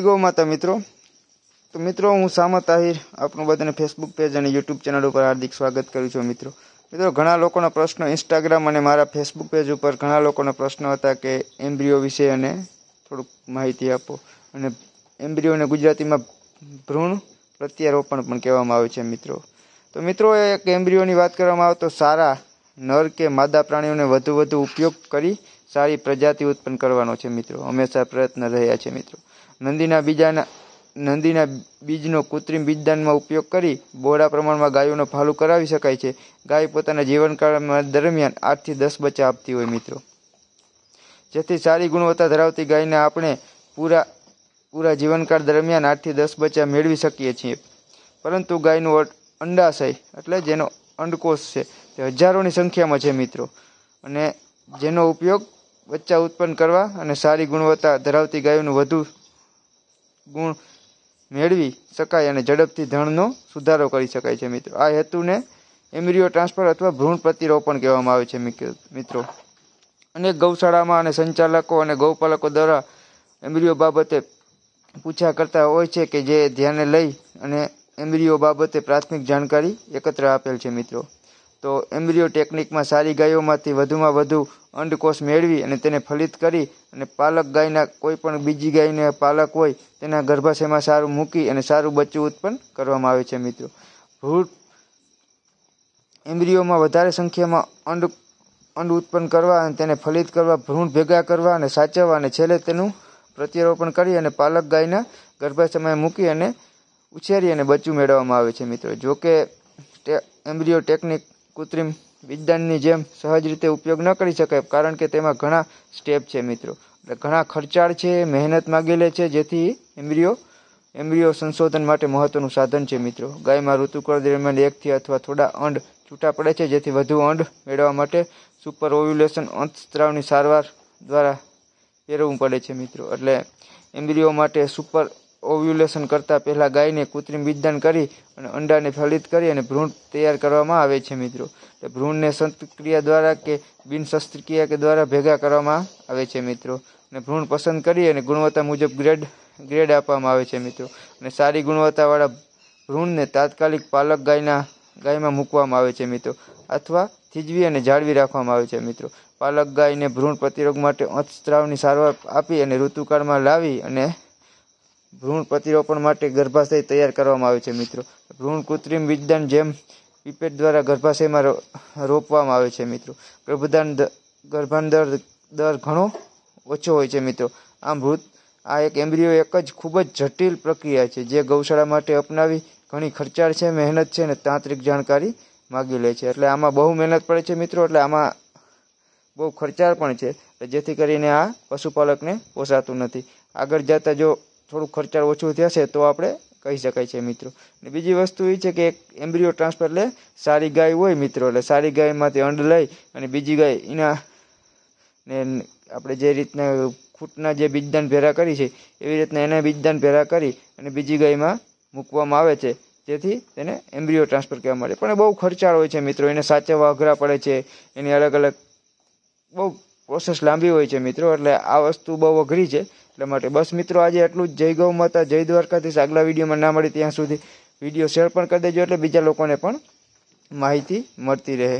જય માતા મિત્રો તો મિત્રો હું સામત આહિર આપણું બધાને ફેસબુક પેજ અને યુટ્યુબ ચેનલ ઉપર હાર્દિક સ્વાગત કરું છું મિત્રો મિત્રો ઘણા લોકોના પ્રશ્નો ઇન્સ્ટાગ્રામ અને મારા ફેસબુક પેજ ઉપર ઘણા લોકોના પ્રશ્નો હતા કે એમ્બ્રિયો વિશે અને થોડુંક માહિતી આપો અને એમ્બ્રિયોને ગુજરાતીમાં ભ્રૂણ પ્રત્યારોપણ પણ કહેવામાં આવે છે મિત્રો તો મિત્રો એક એમ્બ્રિયોની વાત કરવામાં આવે તો સારા નર કે માદા પ્રાણીઓને વધુ વધુ ઉપયોગ કરી સારી પ્રજાતિ ઉત્પન્ન કરવાનો છે મિત્રો હંમેશા પ્રયત્ન રહ્યા છે મિત્રો નંદીના બીજાના નંદીના બીજનો કૃત્રિમ બીજદાનમાં ઉપયોગ કરી બોડા પ્રમાણમાં ગાયોનો ફાલુ કરાવી શકાય છે ગાય પોતાના જીવનકાળ દરમિયાન આઠથી દસ બચ્ચા આપતી હોય મિત્રો જેથી સારી ગુણવત્તા ધરાવતી ગાયને આપણે પૂરા પૂરા જીવનકાળ દરમિયાન આઠથી દસ બચ્ચા મેળવી શકીએ છીએ પરંતુ ગાયનું અંડાશય એટલે જેનો અંડકોષ છે તે હજારોની સંખ્યામાં છે મિત્રો અને જેનો ઉપયોગ બચ્ચા ઉત્પન્ન કરવા અને સારી ગુણવત્તા ધરાવતી ગાયોનું વધુ ગુણ મેળવી શકાય અને ઝડપથી ધણનો સુધારો કરી શકાય છે મિત્રો આ હેતુને એમ્બ્રિયો ટ્રાન્સફર અથવા ભ્રૂણ પ્રતિરોપણ કહેવામાં આવે છે મિત્રો અનેક ગૌશાળામાં અને સંચાલકો અને ગૌપાલકો દ્વારા એમ્બ્રિયો બાબતે પૂછ્યા કરતા હોય છે કે જે ધ્યાને લઈ અને એમ્બ્રિયો બાબતે પ્રાથમિક જાણકારી એકત્ર આપેલ છે મિત્રો તો એમ્બ્રિયો ટેકનિકમાં સારી ગાયોમાંથી વધુમાં વધુ અંડકોષ મેળવી અને તેને ફલિત કરી અને પાલક ગાયના કોઈ પણ બીજી ગાયને પાલક હોય તેના ગર્ભાશયમાં સારું મૂકી અને સારું બચ્ચું ઉત્પન્ન કરવામાં આવે છે મિત્રો ભૂલ એમ્બ્રિયોમાં વધારે સંખ્યામાં અંડ અંડ ઉત્પન્ન કરવા અને તેને ફલિત કરવા ભ્રૂણ ભેગા કરવા અને સાચવવા અને છેલ્લે તેનું પ્રત્યારોપણ કરી અને પાલક ગાયના ગર્ભાશયમાં મૂકી અને ઉછેરી અને બચ્યું મેળવવામાં આવે છે મિત્રો જો કે એમ્બ્રિયો ટેકનિક કૃત્રિમ વિજ્ઞાનની જેમ સહજ રીતે ઉપયોગ ન કરી શકાય કારણ કે તેમાં ઘણા સ્ટેપ છે મિત્રો એટલે ઘણા ખર્ચાળ છે મહેનત માગેલે છે જેથી એમ્બ્રિયો એમ્બ્રિયો સંશોધન માટે મહત્વનું સાધન છે મિત્રો ગાયમાં ઋતુકળ દરમિયાન એકથી અથવા થોડા અંડ છૂટા પડે છે જેથી વધુ અંડ મેળવવા માટે સુપર ઓવ્યુલેશન અંતસ્ત્રાવની સારવાર દ્વારા ફેરવવું પડે છે મિત્રો એટલે એમ્બ્રિયો માટે સુપર ઓવ્યુલેશન કરતાં પહેલાં ગાયને કૃત્રિમ બીજદાન કરી અને અંડાને ફલિત કરી અને ભ્રૂણ તૈયાર કરવામાં આવે છે મિત્રો તો ભ્રૂણને શસ્ત્રક્રિયા દ્વારા કે બિન શસ્ત્રક્રિયા કે દ્વારા ભેગા કરવામાં આવે છે મિત્રો અને ભ્રૂણ પસંદ કરી અને ગુણવત્તા મુજબ ગ્રેડ ગ્રેડ આપવામાં આવે છે મિત્રો અને સારી ગુણવત્તાવાળા ભ્રૂણને તાત્કાલિક પાલક ગાયના ગાયમાં મૂકવામાં આવે છે મિત્રો અથવા થીજવી અને જાળવી રાખવામાં આવે છે મિત્રો પાલક ગાયને ભ્રૂણ પ્રતિરોગ માટે અંતસ્ત્રાવની સારવાર આપી અને ઋતુકાળમાં લાવી અને ભ્રૂણ પ્રતિરોપણ માટે ગર્ભાશય તૈયાર કરવામાં આવે છે મિત્રો ભ્રૂણ કૃત્રિમ બીજદાન જેમ પીપેટ દ્વારા ગર્ભાશયમાં રોપવામાં આવે છે મિત્રો ગર્ભદાન ગર્ભાંતર દર ઘણો ઓછો હોય છે મિત્રો આમ મૃત આ એક એમ્બ્રિયો એક જ ખૂબ જ જટિલ પ્રક્રિયા છે જે ગૌશાળા માટે અપનાવી ઘણી ખર્ચાળ છે મહેનત છે અને તાંત્રિક જાણકારી માગી લે છે એટલે આમાં બહુ મહેનત પડે છે મિત્રો એટલે આમાં બહુ ખર્ચાળ પણ છે જેથી કરીને આ પશુપાલકને પોસાતું નથી આગળ જતા જો થોડુંક ખર્ચાળ ઓછું થશે તો આપણે કહી શકાય છે મિત્રો અને બીજી વસ્તુ એ છે કે એક એમ્બ્રિયો ટ્રાન્સફર એટલે સારી ગાય હોય મિત્રો એટલે સારી ગાયમાંથી અંડ લઈ અને બીજી ગાય એના ને આપણે જે રીતના ખૂટના જે બીજદાન ભેરા કરી છે એવી રીતના એને બીજદાન ભેરા કરી અને બીજી ગાયમાં મૂકવામાં આવે છે તેથી તેને એમ્બ્રિયો ટ્રાન્સફર કહેવા આવે પણ બહુ ખર્ચાળ હોય છે મિત્રો એને સાચવવા અઘરા પડે છે એની અલગ અલગ બહુ પ્રોસેસ લાંબી હોય છે મિત્રો એટલે આ વસ્તુ બહુ અઘરી છે એટલા માટે બસ મિત્રો આજે એટલું જ જય ગૌ માતા જય દ્વારકાથી આગલા વિડીયોમાં ના મળી ત્યાં સુધી વિડીયો શેર પણ કરી દેજો એટલે બીજા લોકોને પણ માહિતી મળતી રહે